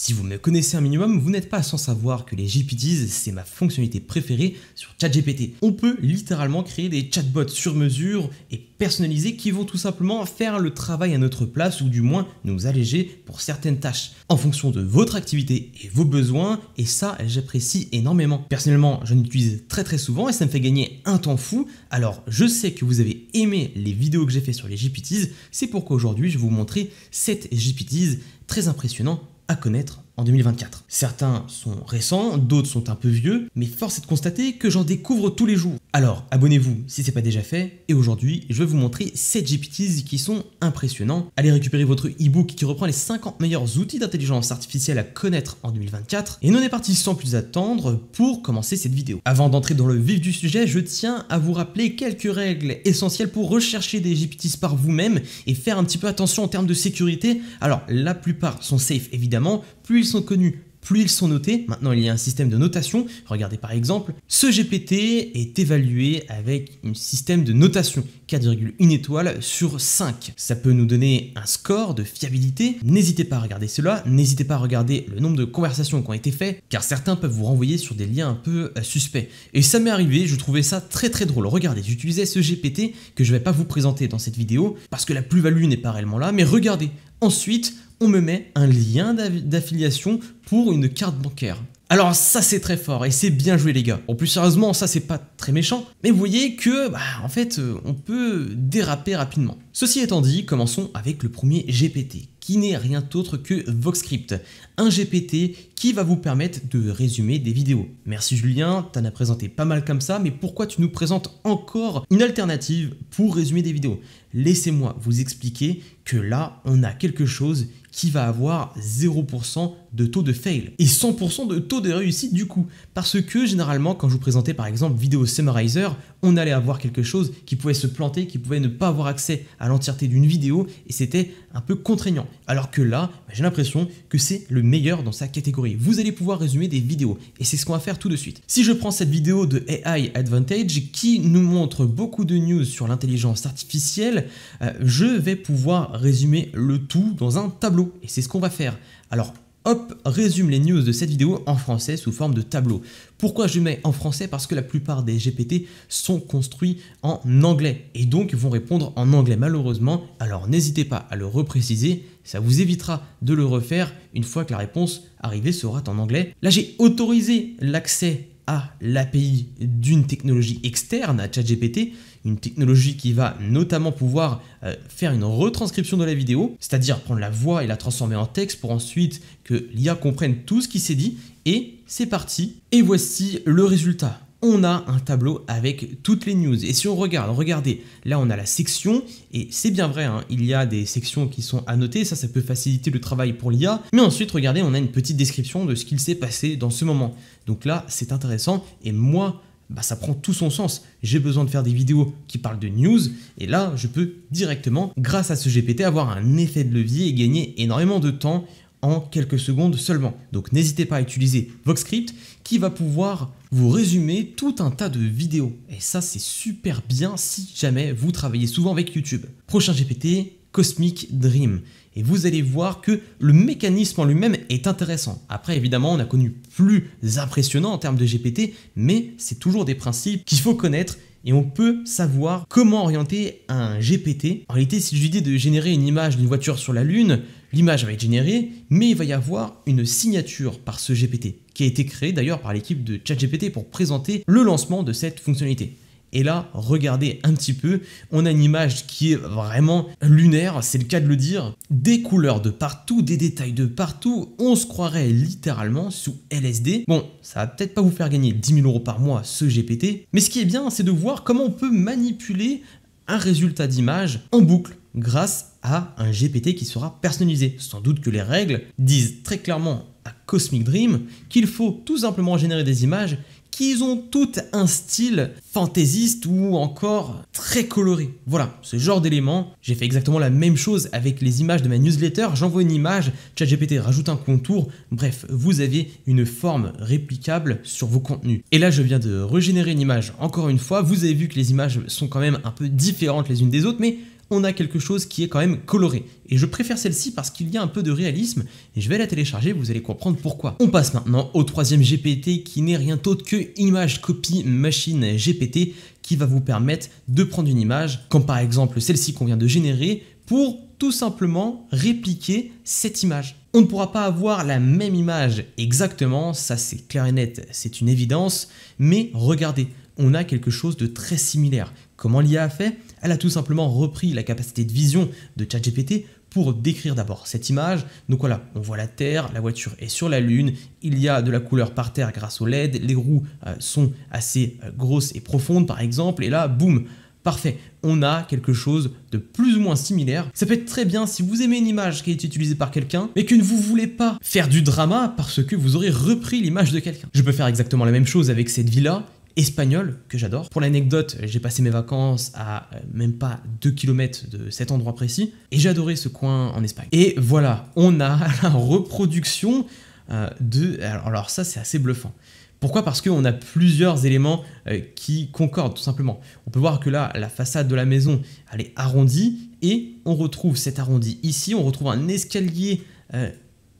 Si vous me connaissez un minimum, vous n'êtes pas sans savoir que les GPTs, c'est ma fonctionnalité préférée sur ChatGPT. On peut littéralement créer des chatbots sur mesure et personnalisés qui vont tout simplement faire le travail à notre place ou du moins nous alléger pour certaines tâches en fonction de votre activité et vos besoins et ça j'apprécie énormément. Personnellement, je l'utilise très très souvent et ça me fait gagner un temps fou. Alors, je sais que vous avez aimé les vidéos que j'ai fait sur les GPTs, c'est pourquoi aujourd'hui, je vais vous montrer 7 GPTs très impressionnants à connaître en 2024. Certains sont récents, d'autres sont un peu vieux, mais force est de constater que j'en découvre tous les jours. Alors abonnez-vous si c'est pas déjà fait, et aujourd'hui je vais vous montrer 7 GPTs qui sont impressionnants. Allez récupérer votre e-book qui reprend les 50 meilleurs outils d'intelligence artificielle à connaître en 2024, et nous on est parti sans plus attendre pour commencer cette vidéo. Avant d'entrer dans le vif du sujet, je tiens à vous rappeler quelques règles essentielles pour rechercher des GPTs par vous-même et faire un petit peu attention en termes de sécurité. Alors la plupart sont safe évidemment, plus sont connus, plus ils sont notés. Maintenant, il y a un système de notation. Regardez par exemple, ce GPT est évalué avec un système de notation 4,1 étoiles sur 5. Ça peut nous donner un score de fiabilité. N'hésitez pas à regarder cela, n'hésitez pas à regarder le nombre de conversations qui ont été faites, car certains peuvent vous renvoyer sur des liens un peu euh, suspects. Et ça m'est arrivé, je trouvais ça très très drôle. Regardez, j'utilisais ce GPT que je ne vais pas vous présenter dans cette vidéo, parce que la plus-value n'est pas réellement là, mais regardez, ensuite, on me met un lien d'affiliation pour une carte bancaire. Alors ça c'est très fort et c'est bien joué les gars. En plus sérieusement ça c'est pas très méchant, mais vous voyez que bah, en fait euh, on peut déraper rapidement. Ceci étant dit, commençons avec le premier GPT, qui n'est rien d'autre que VoxScript, un GPT qui va vous permettre de résumer des vidéos. Merci Julien, t'en as présenté pas mal comme ça, mais pourquoi tu nous présentes encore une alternative pour résumer des vidéos Laissez-moi vous expliquer que là, on a quelque chose qui va avoir 0% de taux de fail et 100% de taux de réussite du coup. Parce que généralement, quand je vous présentais par exemple Vidéo Summarizer, on allait avoir quelque chose qui pouvait se planter, qui pouvait ne pas avoir accès à l'entièreté d'une vidéo et c'était un peu contraignant. Alors que là, bah, j'ai l'impression que c'est le meilleur dans sa catégorie. Vous allez pouvoir résumer des vidéos et c'est ce qu'on va faire tout de suite. Si je prends cette vidéo de AI Advantage qui nous montre beaucoup de news sur l'intelligence artificielle, euh, je vais pouvoir résumer le tout dans un tableau et c'est ce qu'on va faire. Alors Hop, résume les news de cette vidéo en français sous forme de tableau. Pourquoi je mets en français Parce que la plupart des GPT sont construits en anglais et donc vont répondre en anglais malheureusement. Alors n'hésitez pas à le repréciser, ça vous évitera de le refaire une fois que la réponse arrivée sera en anglais. Là j'ai autorisé l'accès à l'API d'une technologie externe à ChatGPT, une technologie qui va notamment pouvoir euh, faire une retranscription de la vidéo, c'est-à-dire prendre la voix et la transformer en texte pour ensuite que l'IA comprenne tout ce qui s'est dit et c'est parti. Et voici le résultat on a un tableau avec toutes les news. Et si on regarde, regardez, là on a la section, et c'est bien vrai, hein, il y a des sections qui sont annotées, ça ça peut faciliter le travail pour l'IA, mais ensuite regardez, on a une petite description de ce qu'il s'est passé dans ce moment. Donc là c'est intéressant, et moi, bah, ça prend tout son sens. J'ai besoin de faire des vidéos qui parlent de news, et là je peux directement, grâce à ce GPT, avoir un effet de levier et gagner énormément de temps en quelques secondes seulement. Donc n'hésitez pas à utiliser VoxScript qui va pouvoir vous résumer tout un tas de vidéos. Et ça c'est super bien si jamais vous travaillez souvent avec YouTube. Prochain GPT, Cosmic Dream. Et vous allez voir que le mécanisme en lui-même est intéressant. Après, évidemment, on a connu plus impressionnant en termes de GPT, mais c'est toujours des principes qu'il faut connaître et on peut savoir comment orienter un GPT. En réalité, si j'ai l'idée de générer une image d'une voiture sur la Lune, l'image va être générée, mais il va y avoir une signature par ce GPT, qui a été créée d'ailleurs par l'équipe de ChatGPT pour présenter le lancement de cette fonctionnalité. Et là, regardez un petit peu, on a une image qui est vraiment lunaire, c'est le cas de le dire. Des couleurs de partout, des détails de partout, on se croirait littéralement sous LSD. Bon, ça va peut-être pas vous faire gagner 10 000 euros par mois ce GPT, mais ce qui est bien, c'est de voir comment on peut manipuler un résultat d'image en boucle grâce à un GPT qui sera personnalisé. Sans doute que les règles disent très clairement à Cosmic Dream qu'il faut tout simplement générer des images qui ont toutes un style fantaisiste ou encore très coloré. Voilà, ce genre d'éléments. J'ai fait exactement la même chose avec les images de ma newsletter. J'envoie une image, ChatGPT rajoute un contour. Bref, vous avez une forme réplicable sur vos contenus. Et là, je viens de régénérer une image encore une fois. Vous avez vu que les images sont quand même un peu différentes les unes des autres, mais on a quelque chose qui est quand même coloré. Et je préfère celle-ci parce qu'il y a un peu de réalisme et je vais la télécharger, vous allez comprendre pourquoi. On passe maintenant au troisième GPT qui n'est rien d'autre que Image Copy Machine GPT qui va vous permettre de prendre une image, comme par exemple celle-ci qu'on vient de générer, pour tout simplement répliquer cette image. On ne pourra pas avoir la même image exactement, ça c'est clair et net, c'est une évidence, mais regardez, on a quelque chose de très similaire. Comment l'IA a fait elle a tout simplement repris la capacité de vision de ChatGPT pour décrire d'abord cette image. Donc voilà, on voit la Terre, la voiture est sur la Lune, il y a de la couleur par terre grâce au LED, les roues euh, sont assez euh, grosses et profondes par exemple, et là, boum, Parfait, on a quelque chose de plus ou moins similaire. Ça peut être très bien si vous aimez une image qui est utilisée par quelqu'un, mais que vous ne voulez pas faire du drama parce que vous aurez repris l'image de quelqu'un. Je peux faire exactement la même chose avec cette villa espagnol que j'adore. Pour l'anecdote, j'ai passé mes vacances à euh, même pas 2 km de cet endroit précis et j'adorais ce coin en Espagne. Et voilà, on a la reproduction euh, de... Alors ça c'est assez bluffant. Pourquoi Parce qu'on a plusieurs éléments euh, qui concordent tout simplement. On peut voir que là, la façade de la maison, elle est arrondie et on retrouve cet arrondi ici, on retrouve un escalier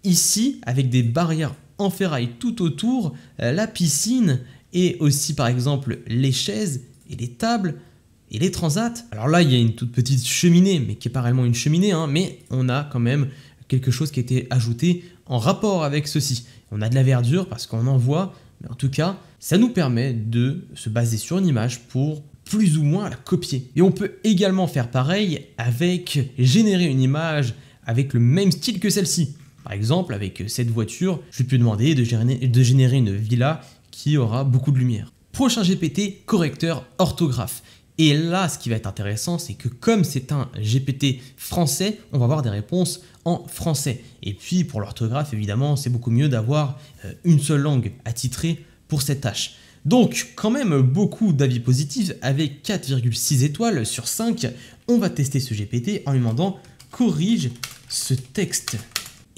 ici avec des barrières en ferraille tout autour, la piscine et aussi par exemple les chaises et les tables et les transats. Alors là, il y a une toute petite cheminée, mais qui est pas réellement une cheminée, hein, mais on a quand même quelque chose qui a été ajouté en rapport avec ceci. On a de la verdure parce qu'on en voit, mais en tout cas, ça nous permet de se baser sur une image pour plus ou moins la copier. Et on peut également faire pareil avec générer une image avec le même style que celle-ci. Par exemple, avec cette voiture, je peux demander de générer, de générer une villa qui aura beaucoup de lumière. Prochain GPT, correcteur orthographe. Et là, ce qui va être intéressant, c'est que comme c'est un GPT français, on va avoir des réponses en français. Et puis pour l'orthographe, évidemment, c'est beaucoup mieux d'avoir euh, une seule langue attitrée pour cette tâche. Donc, quand même beaucoup d'avis positifs avec 4,6 étoiles sur 5. On va tester ce GPT en lui demandant corrige ce texte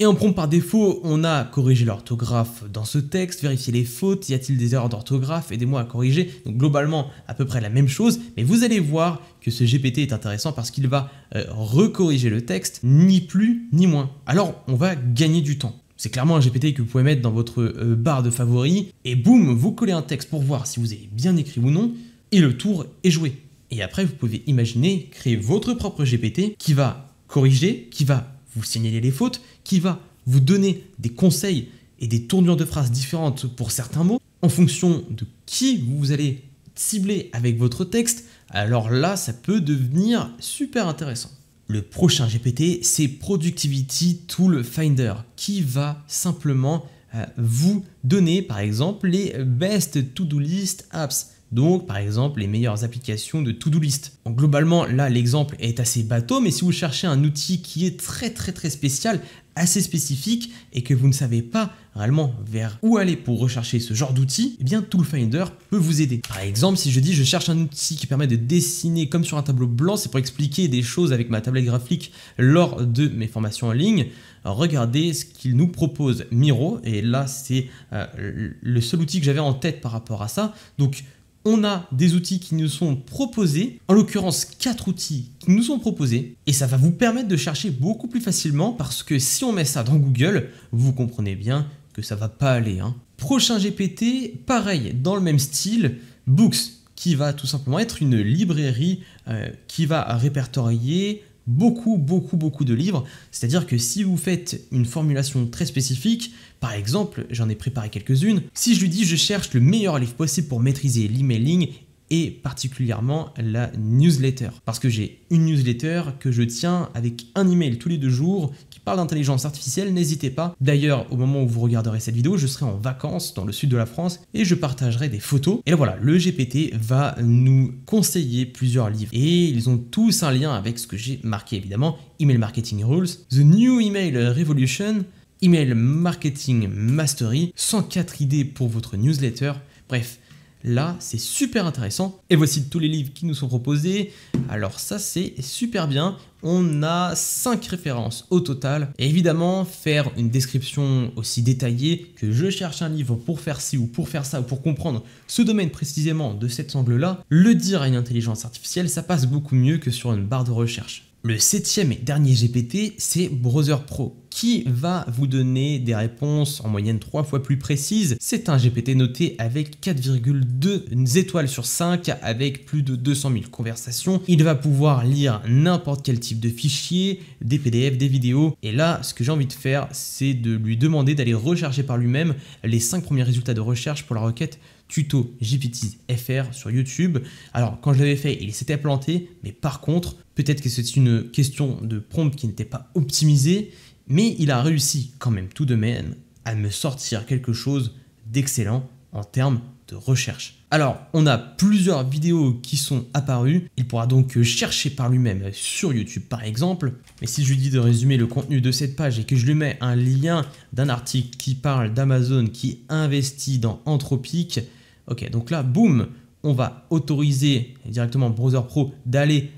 et en prompt par défaut, on a corrigé l'orthographe dans ce texte, vérifié les fautes, y a-t-il des erreurs d'orthographe et des mots à corriger. Donc globalement, à peu près la même chose, mais vous allez voir que ce GPT est intéressant parce qu'il va euh, recorriger le texte, ni plus ni moins. Alors on va gagner du temps. C'est clairement un GPT que vous pouvez mettre dans votre euh, barre de favoris, et boum, vous collez un texte pour voir si vous avez bien écrit ou non, et le tour est joué. Et après, vous pouvez imaginer créer votre propre GPT qui va corriger, qui va vous signalez les fautes, qui va vous donner des conseils et des tournures de phrases différentes pour certains mots, en fonction de qui vous allez cibler avec votre texte, alors là, ça peut devenir super intéressant. Le prochain GPT, c'est Productivity Tool Finder, qui va simplement euh, vous donner, par exemple, les best to-do list apps. Donc par exemple les meilleures applications de to-do list. globalement là l'exemple est assez bateau mais si vous cherchez un outil qui est très très très spécial, assez spécifique et que vous ne savez pas réellement vers où aller pour rechercher ce genre d'outil, eh bien Toolfinder peut vous aider. Par exemple, si je dis je cherche un outil qui permet de dessiner comme sur un tableau blanc, c'est pour expliquer des choses avec ma tablette graphique lors de mes formations en ligne, regardez ce qu'il nous propose Miro et là c'est euh, le seul outil que j'avais en tête par rapport à ça. Donc on a des outils qui nous sont proposés, en l'occurrence quatre outils qui nous sont proposés, et ça va vous permettre de chercher beaucoup plus facilement parce que si on met ça dans Google, vous comprenez bien que ça va pas aller. Hein. Prochain GPT, pareil, dans le même style, Books, qui va tout simplement être une librairie euh, qui va répertorier beaucoup, beaucoup, beaucoup de livres. C'est-à-dire que si vous faites une formulation très spécifique, par exemple, j'en ai préparé quelques-unes, si je lui dis je cherche le meilleur livre possible pour maîtriser l'emailing et particulièrement la newsletter. Parce que j'ai une newsletter que je tiens avec un email tous les deux jours par d'intelligence artificielle, n'hésitez pas. D'ailleurs, au moment où vous regarderez cette vidéo, je serai en vacances dans le sud de la France et je partagerai des photos. Et voilà, le GPT va nous conseiller plusieurs livres et ils ont tous un lien avec ce que j'ai marqué évidemment, Email Marketing Rules, The New Email Revolution, Email Marketing Mastery, 104 idées pour votre newsletter. Bref, Là, c'est super intéressant. Et voici tous les livres qui nous sont proposés. Alors ça, c'est super bien on a 5 références au total. Et évidemment, faire une description aussi détaillée que je cherche un livre pour faire ci ou pour faire ça ou pour comprendre ce domaine précisément de cet angle-là, le dire à une intelligence artificielle, ça passe beaucoup mieux que sur une barre de recherche. Le septième et dernier GPT, c'est Browser Pro, qui va vous donner des réponses en moyenne 3 fois plus précises. C'est un GPT noté avec 4,2 étoiles sur 5, avec plus de 200 000 conversations. Il va pouvoir lire n'importe quel type de fichiers, des PDF, des vidéos. Et là, ce que j'ai envie de faire, c'est de lui demander d'aller recharger par lui-même les cinq premiers résultats de recherche pour la requête tuto GPT FR sur YouTube. Alors quand je l'avais fait, il s'était planté, mais par contre, peut-être que c'est une question de prompt qui n'était pas optimisée, mais il a réussi quand même tout de même à me sortir quelque chose d'excellent en termes recherche. Alors, on a plusieurs vidéos qui sont apparues, il pourra donc chercher par lui-même sur YouTube par exemple, mais si je lui dis de résumer le contenu de cette page et que je lui mets un lien d'un article qui parle d'Amazon qui investit dans Anthropique, ok, donc là, boum, on va autoriser directement Browser Pro d'aller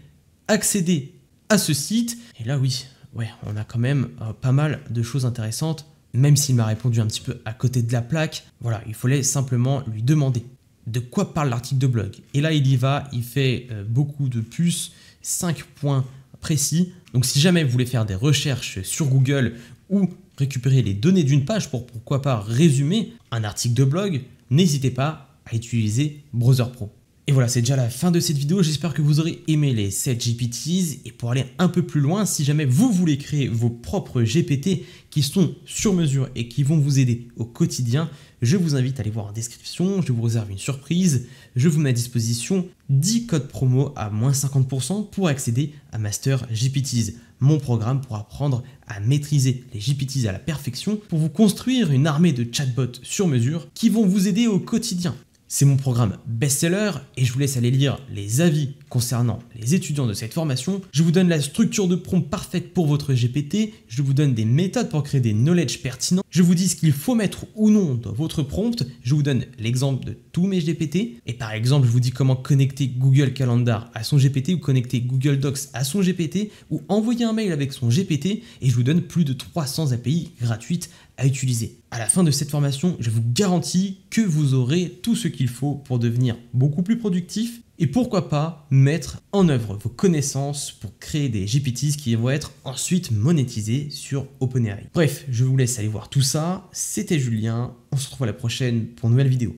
accéder à ce site, et là oui, ouais, on a quand même euh, pas mal de choses intéressantes même s'il m'a répondu un petit peu à côté de la plaque, voilà, il fallait simplement lui demander de quoi parle l'article de blog. Et là, il y va, il fait euh, beaucoup de puces, 5 points précis. Donc si jamais vous voulez faire des recherches sur Google ou récupérer les données d'une page pour pourquoi pas résumer un article de blog, n'hésitez pas à utiliser Browser Pro. Et voilà, c'est déjà la fin de cette vidéo, j'espère que vous aurez aimé les 7 GPTs, et pour aller un peu plus loin, si jamais vous voulez créer vos propres GPT qui sont sur mesure et qui vont vous aider au quotidien, je vous invite à aller voir en description, je vous réserve une surprise, je vous mets à disposition 10 codes promo à moins 50% pour accéder à Master GPTs, mon programme pour apprendre à maîtriser les GPTs à la perfection, pour vous construire une armée de chatbots sur mesure qui vont vous aider au quotidien. C'est mon programme best-seller et je vous laisse aller lire les avis Concernant les étudiants de cette formation, je vous donne la structure de prompt parfaite pour votre GPT, je vous donne des méthodes pour créer des knowledge pertinents, je vous dis ce qu'il faut mettre ou non dans votre prompt, je vous donne l'exemple de tous mes GPT, et par exemple je vous dis comment connecter Google Calendar à son GPT ou connecter Google Docs à son GPT ou envoyer un mail avec son GPT, et je vous donne plus de 300 API gratuites à utiliser. À la fin de cette formation, je vous garantis que vous aurez tout ce qu'il faut pour devenir beaucoup plus productif et pourquoi pas mettre en œuvre vos connaissances pour créer des GPTs qui vont être ensuite monétisés sur OpenAI. Bref, je vous laisse aller voir tout ça. C'était Julien. On se retrouve à la prochaine pour une nouvelle vidéo.